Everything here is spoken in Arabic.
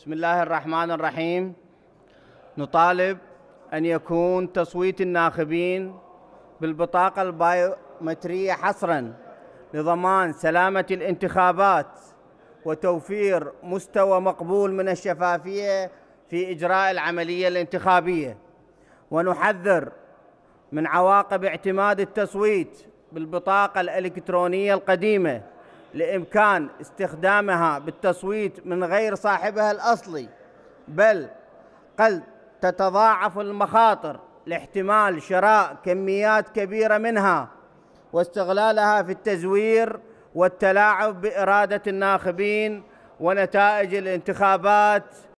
بسم الله الرحمن الرحيم نطالب أن يكون تصويت الناخبين بالبطاقة البايومترية حصرا لضمان سلامة الانتخابات وتوفير مستوى مقبول من الشفافية في إجراء العملية الانتخابية ونحذر من عواقب اعتماد التصويت بالبطاقة الإلكترونية القديمة لامكان استخدامها بالتصويت من غير صاحبها الاصلي بل قد تتضاعف المخاطر لاحتمال شراء كميات كبيره منها واستغلالها في التزوير والتلاعب باراده الناخبين ونتائج الانتخابات